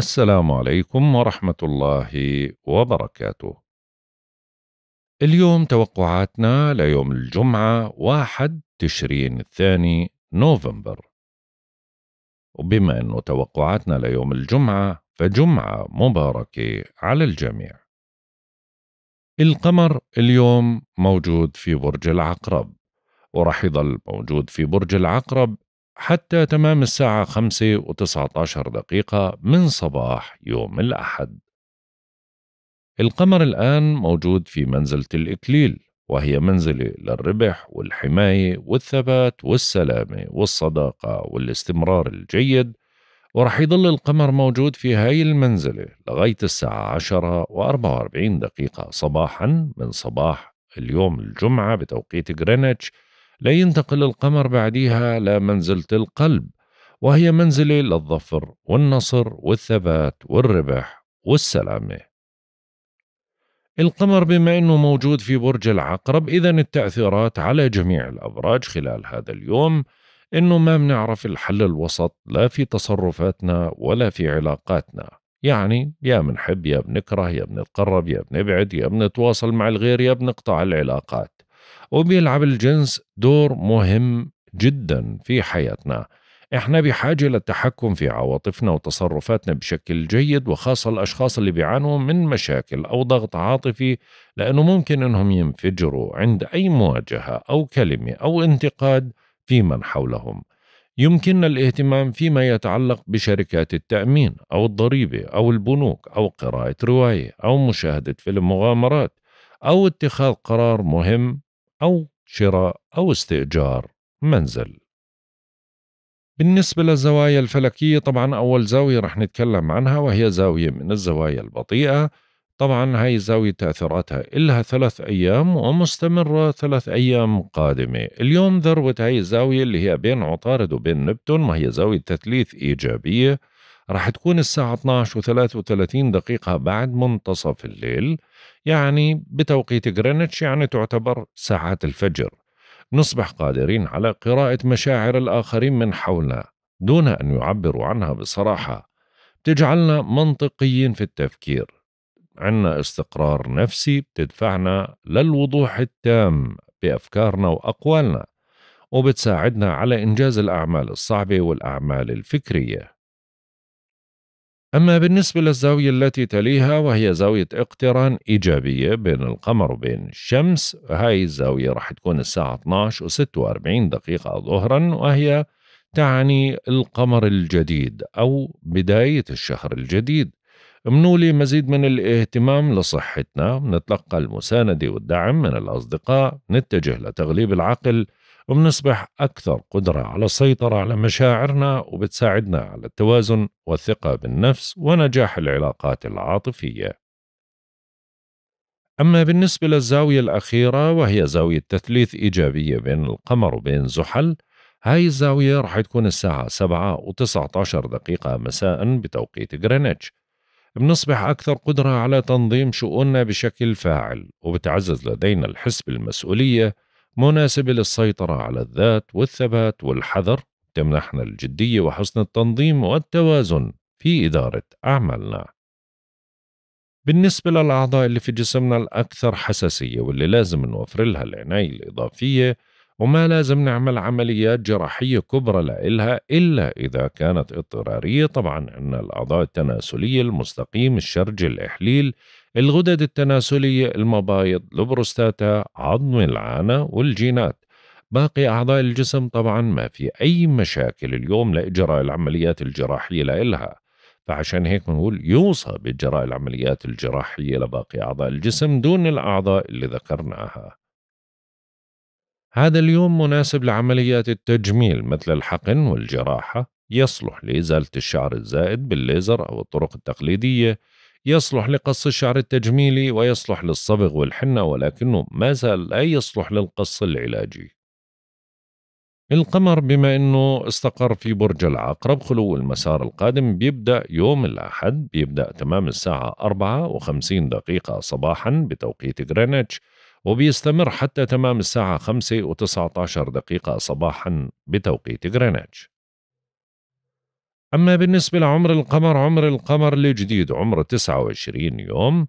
السلام عليكم ورحمة الله وبركاته. اليوم توقعاتنا ليوم الجمعة 1 تشرين الثاني نوفمبر. وبما أنه توقعاتنا ليوم الجمعة فجمعة مباركة على الجميع. القمر اليوم موجود في برج العقرب ورح يضل موجود في برج العقرب حتى تمام الساعة 5 و19 دقيقة من صباح يوم الأحد القمر الآن موجود في منزلة الإكليل وهي منزلة للربح والحماية والثبات والسلامة والصداقة والاستمرار الجيد ورح يضل القمر موجود في هاي المنزلة لغاية الساعة 10 و44 دقيقة صباحا من صباح اليوم الجمعة بتوقيت غرينتش لا ينتقل القمر بعديها لا منزلة القلب وهي منزلة للظفر والنصر والثبات والربح والسلامة القمر بما أنه موجود في برج العقرب إذا التأثيرات على جميع الأبراج خلال هذا اليوم أنه ما بنعرف الحل الوسط لا في تصرفاتنا ولا في علاقاتنا يعني يا بنحب يا بنكره يا بنتقرب يا بنبعد يا بنتواصل مع الغير يا بنقطع العلاقات وبيلعب الجنس دور مهم جدا في حياتنا احنا بحاجة للتحكم في عواطفنا وتصرفاتنا بشكل جيد وخاصة الأشخاص اللي بيعانوا من مشاكل أو ضغط عاطفي لأنه ممكن أنهم ينفجروا عند أي مواجهة أو كلمة أو انتقاد في من حولهم يمكننا الاهتمام فيما يتعلق بشركات التأمين أو الضريبة أو البنوك أو قراءة رواية أو مشاهدة فيلم مغامرات أو اتخاذ قرار مهم أو شراء أو استئجار منزل بالنسبة للزوايا الفلكية طبعا أول زاوية رح نتكلم عنها وهي زاوية من الزوايا البطيئة طبعا هاي الزاوية تأثيراتها إلها ثلاث أيام ومستمرة ثلاث أيام قادمة اليوم ذروة هاي الزاوية اللي هي بين عطارد وبين نبتون وهي زاوية تثليث إيجابية راح تكون الساعة 12 و33 دقيقة بعد منتصف الليل يعني بتوقيت غرينتش يعني تعتبر ساعات الفجر نصبح قادرين على قراءة مشاعر الآخرين من حولنا دون أن يعبروا عنها بصراحة بتجعلنا منطقيين في التفكير عنا استقرار نفسي بتدفعنا للوضوح التام بأفكارنا وأقوالنا وبتساعدنا على إنجاز الأعمال الصعبة والأعمال الفكرية أما بالنسبة للزاوية التي تليها وهي زاوية اقتران إيجابية بين القمر وبين الشمس هاي الزاوية رح تكون الساعة 12 و46 دقيقة ظهرا وهي تعني القمر الجديد أو بداية الشهر الجديد منولي مزيد من الاهتمام لصحتنا نتلقى المساندة والدعم من الأصدقاء نتجه لتغليب العقل وبنصبح أكثر قدرة على السيطرة على مشاعرنا وبتساعدنا على التوازن والثقة بالنفس ونجاح العلاقات العاطفية. أما بالنسبة للزاوية الأخيرة وهي زاوية تثليث إيجابية بين القمر وبين زحل هاي الزاوية رح تكون الساعة 7 و19 دقيقة مساء بتوقيت غرينتش بنصبح أكثر قدرة على تنظيم شؤوننا بشكل فاعل وبتعزز لدينا الحس بالمسؤولية مناسبة للسيطرة على الذات والثبات والحذر تمنحنا الجدية وحسن التنظيم والتوازن في إدارة أعمالنا بالنسبة للأعضاء اللي في جسمنا الأكثر حساسية واللي لازم نوفر لها العناية الإضافية وما لازم نعمل عمليات جراحية كبرى لإلها إلا إذا كانت اضطرارية طبعا عندنا الأعضاء التناسلية المستقيم الشرج الإحليل الغدد التناسلية المبايض البروستاتا عظم العانة والجينات باقي أعضاء الجسم طبعا ما في أي مشاكل اليوم لإجراء العمليات الجراحية لإلها فعشان هيك بنقول يوصى بإجراء العمليات الجراحية لباقي أعضاء الجسم دون الأعضاء اللي ذكرناها هذا اليوم مناسب لعمليات التجميل مثل الحقن والجراحة يصلح لإزالة الشعر الزائد بالليزر أو الطرق التقليدية يصلح لقص الشعر التجميلي ويصلح للصبغ والحنة ولكنه ما زال لا يصلح للقص العلاجي القمر بما أنه استقر في برج العقرب خلو المسار القادم بيبدأ يوم الأحد بيبدأ تمام الساعة 4 وخمسين دقيقة صباحا بتوقيت غرينتش وبيستمر حتى تمام الساعة 5 و19 دقيقة صباحا بتوقيت غرينتش أما بالنسبة لعمر القمر عمر القمر الجديد عمره 29 يوم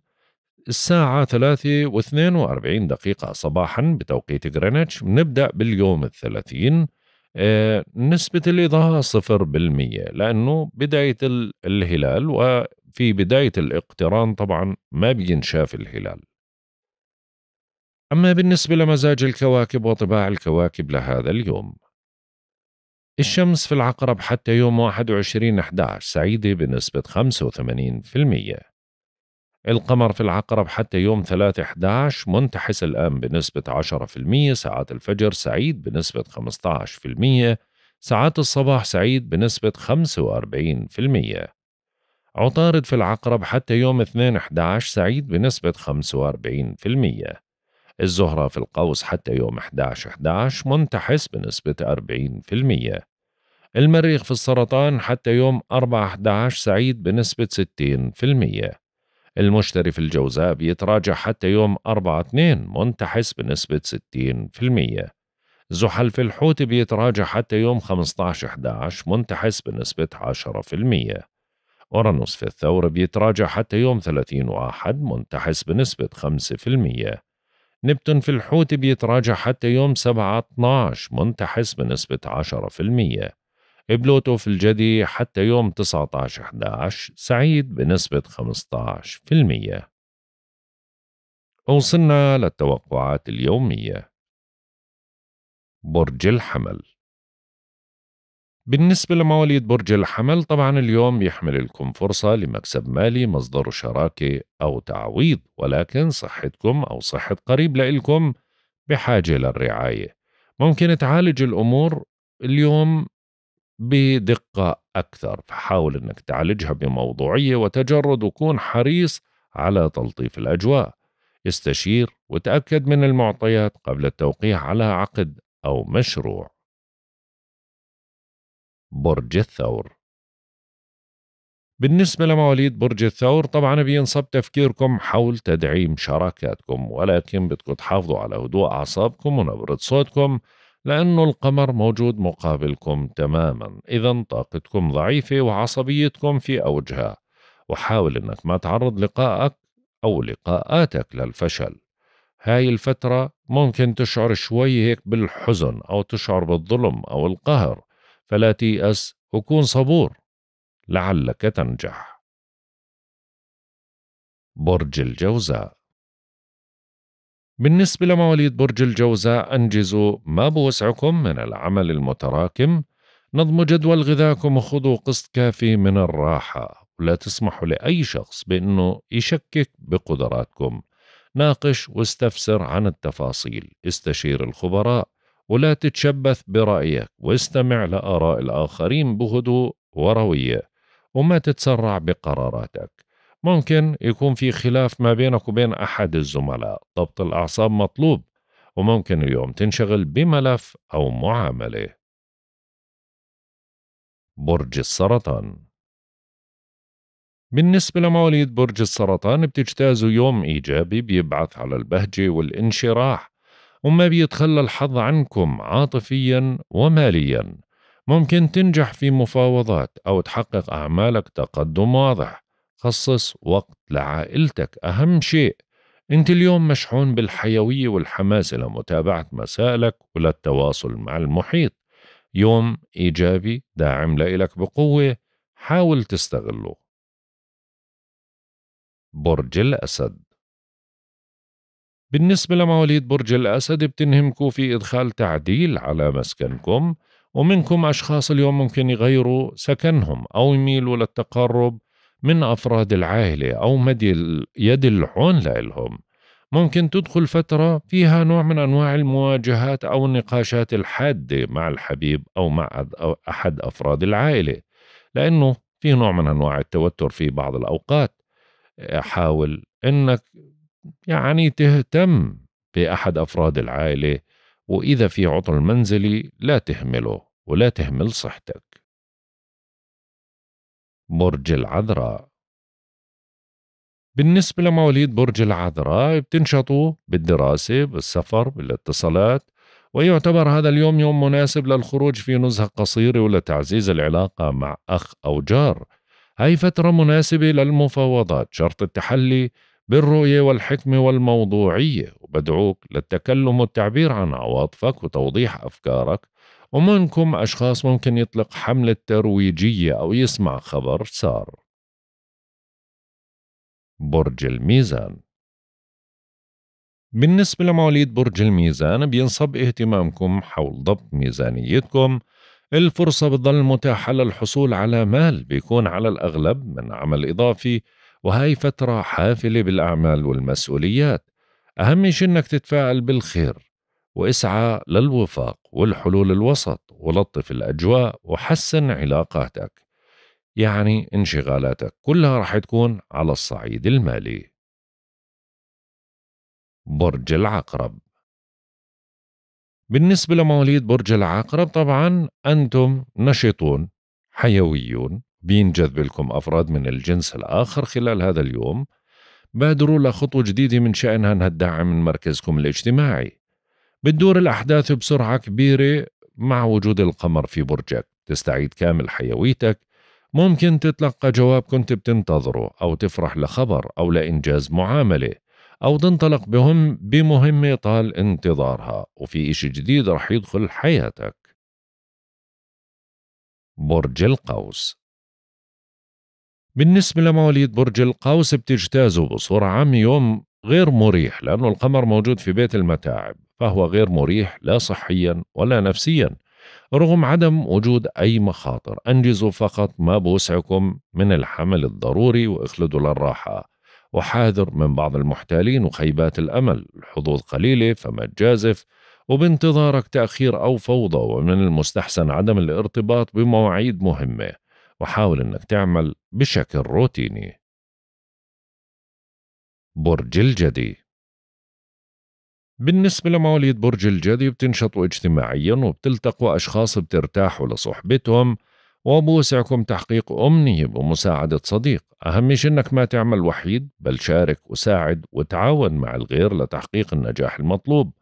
الساعة 3 و42 دقيقة صباحا بتوقيت غرينتش بنبدأ باليوم الثلاثين آه، نسبة الإضاءة صفر بالمية لأنه بداية الهلال وفي بداية الاقتران طبعا ما بينشاف الهلال أما بالنسبة لمزاج الكواكب وطباع الكواكب لهذا اليوم نعم. الشمس في العقرب حتى يوم 21 11 سعيدة بنسبة 85% القمر في العقرب حتى يوم 3 11 منتحس الآن بنسبة 10% ساعات الفجر سعيد بنسبة 15% ساعات الصباح سعيد بنسبة 45% عطارد في العقرب حتى يوم 2 11 سعيد بنسبة 45% الزهرة في القوس حتى يوم 11-11 منتحس بنسبة 40% المريخ في السرطان حتى يوم 4-11 سعيد بنسبة 60% المشتري في الجوزاء بيتراجع حتى يوم 4-2 منتحس بنسبة 60% زحل في الحوت بيتراجع حتى يوم 15-11 منتحس بنسبة 10% أورانوس في الثور بيتراجع حتى يوم 30 واحد منتحس بنسبة 5% نبتون في الحوت بيتراجع حتى يوم 7 12 منتحس بنسبة 10% بلوتو في الجدي حتى يوم 19 11 سعيد بنسبة 15% وصلنا للتوقعات اليومية برج الحمل بالنسبة لمواليد برج الحمل طبعا اليوم يحمل لكم فرصة لمكسب مالي مصدر شراكة أو تعويض ولكن صحتكم أو صحة قريب لإلكم بحاجة للرعاية ممكن تعالج الأمور اليوم بدقة أكثر فحاول أنك تعالجها بموضوعية وتجرد وكون حريص على تلطيف الأجواء استشير وتأكد من المعطيات قبل التوقيع على عقد أو مشروع برج الثور بالنسبة لمواليد برج الثور طبعا بينصب تفكيركم حول تدعيم شراكاتكم ولكن بدكم تحافظوا على هدوء أعصابكم ونبرة صوتكم لأنه القمر موجود مقابلكم تماما إذا طاقتكم ضعيفة وعصبيتكم في أوجها وحاول أنك ما تعرض لقائك أو لقاءاتك للفشل هاي الفترة ممكن تشعر شوي هيك بالحزن أو تشعر بالظلم أو القهر فلا تيأس وكون صبور لعلك تنجح برج الجوزاء بالنسبة لمواليد برج الجوزاء أنجزوا ما بوسعكم من العمل المتراكم نظموا جدول غذاكم وخذوا قسط كافي من الراحة ولا تسمحوا لأي شخص بأنه يشكك بقدراتكم ناقش واستفسر عن التفاصيل استشير الخبراء ولا تتشبث برأيك واستمع لآراء الآخرين بهدوء وروية وما تتسرع بقراراتك ممكن يكون في خلاف ما بينك وبين أحد الزملاء ضبط الأعصاب مطلوب وممكن اليوم تنشغل بملف أو معاملة برج السرطان بالنسبة لمواليد برج السرطان بتجتازوا يوم إيجابي بيبعث على البهجة والانشراح وما بيتخلى الحظ عنكم عاطفيا وماليا ممكن تنجح في مفاوضات أو تحقق أعمالك تقدم واضح خصص وقت لعائلتك أهم شيء أنت اليوم مشحون بالحيوية والحماس لمتابعة مسائلك وللتواصل مع المحيط يوم إيجابي داعم لإلك بقوة حاول تستغله برج الأسد بالنسبة لمواليد برج الأسد بتنهمكوا في إدخال تعديل على مسكنكم ومنكم أشخاص اليوم ممكن يغيروا سكنهم أو يميلوا للتقرب من أفراد العائلة أو مد يد العون لهم ممكن تدخل فترة فيها نوع من أنواع المواجهات أو النقاشات الحادة مع الحبيب أو مع أحد أفراد العائلة لأنه في نوع من أنواع التوتر في بعض الأوقات حاول أنك يعني تهتم بأحد أفراد العائلة وإذا في عطل منزلي لا تهمله ولا تهمل صحتك برج العذراء بالنسبة لمواليد برج العذراء بتنشطوا بالدراسة بالسفر بالاتصالات ويعتبر هذا اليوم يوم مناسب للخروج في نزهة قصيرة ولتعزيز العلاقة مع أخ أو جار هاي فترة مناسبة للمفاوضات شرط التحلي بالرؤية والحكمة والموضوعية وبدعوك للتكلم والتعبير عن عواطفك وتوضيح أفكارك ومنكم أشخاص ممكن يطلق حملة ترويجية أو يسمع خبر سار برج الميزان بالنسبة لمواليد برج الميزان بينصب اهتمامكم حول ضبط ميزانيتكم الفرصة بتضل متاحة للحصول على مال بيكون على الأغلب من عمل إضافي وهاي فترة حافلة بالأعمال والمسؤوليات أهم شي إنك تتفاعل بالخير واسعى للوفاق والحلول الوسط ولطف الأجواء وحسن علاقاتك يعني انشغالاتك كلها رح تكون على الصعيد المالي برج العقرب بالنسبة لمواليد برج العقرب طبعا أنتم نشطون حيويون بينجذب لكم أفراد من الجنس الآخر خلال هذا اليوم بادروا لخطوة جديدة من شأنها أنها تدعم من مركزكم الاجتماعي بتدور الأحداث بسرعة كبيرة مع وجود القمر في برجك تستعيد كامل حيويتك ممكن تتلقى جواب كنت بتنتظره أو تفرح لخبر أو لإنجاز معاملة أو تنطلق بهم بمهمة طال انتظارها وفي إشي جديد رح يدخل حياتك برج القوس بالنسبة لمواليد برج القوس بتجتازوا بصورة عام يوم غير مريح لأنه القمر موجود في بيت المتاعب فهو غير مريح لا صحيا ولا نفسيا رغم عدم وجود أي مخاطر أنجزوا فقط ما بوسعكم من الحمل الضروري واخلدوا للراحة وحاذر من بعض المحتالين وخيبات الأمل الحظوظ قليلة فما تجازف وبانتظارك تأخير أو فوضى ومن المستحسن عدم الارتباط بمواعيد مهمة وحاول انك تعمل بشكل روتيني برج الجدي بالنسبة لمواليد برج الجدي بتنشطوا اجتماعيا وبتلتقوا أشخاص بترتاحوا لصحبتهم وبوسعكم تحقيق أمنية بمساعدة صديق أهم شيء أنك ما تعمل وحيد بل شارك وساعد وتعاون مع الغير لتحقيق النجاح المطلوب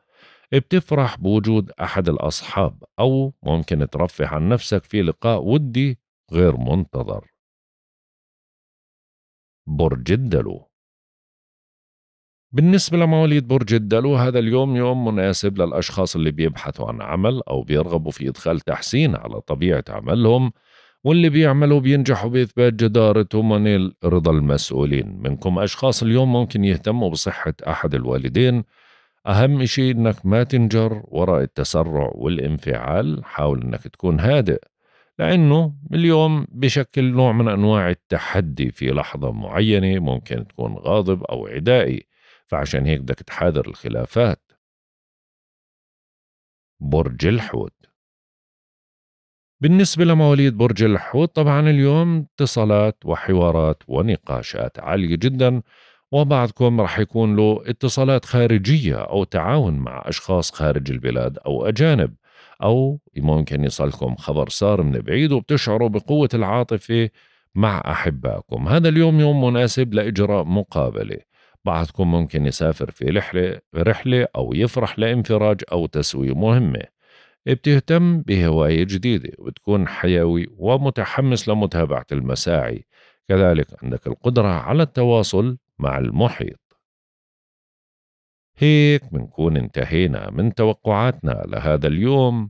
بتفرح بوجود أحد الأصحاب أو ممكن ترفه عن نفسك في لقاء ودي غير منتظر برج الدلو بالنسبة لمواليد برج الدلو هذا اليوم يوم مناسب للأشخاص اللي بيبحثوا عن عمل أو بيرغبوا في إدخال تحسين على طبيعة عملهم واللي بيعملوا بينجحوا بإثبات جدارتهم ونيل رضا المسؤولين منكم أشخاص اليوم ممكن يهتموا بصحة أحد الوالدين أهم إشي إنك ما تنجر وراء التسرع والانفعال حاول إنك تكون هادئ لأنه اليوم بشكل نوع من أنواع التحدي في لحظة معينة ممكن تكون غاضب أو عدائي فعشان هيك بدك تحاذر الخلافات برج الحوت بالنسبة لمواليد برج الحوت طبعا اليوم اتصالات وحوارات ونقاشات عالية جدا وبعضكم رح يكون له اتصالات خارجية أو تعاون مع أشخاص خارج البلاد أو أجانب أو ممكن يصلكم خبر صار من بعيد وبتشعروا بقوة العاطفة مع أحبائكم هذا اليوم يوم مناسب لإجراء مقابلة بعضكم ممكن يسافر في رحلة, رحلة أو يفرح لانفراج أو تسوية مهمة بتهتم بهواية جديدة وتكون حيوي ومتحمس لمتابعة المساعي كذلك عندك القدرة على التواصل مع المحيط هيك بنكون انتهينا من توقعاتنا لهذا اليوم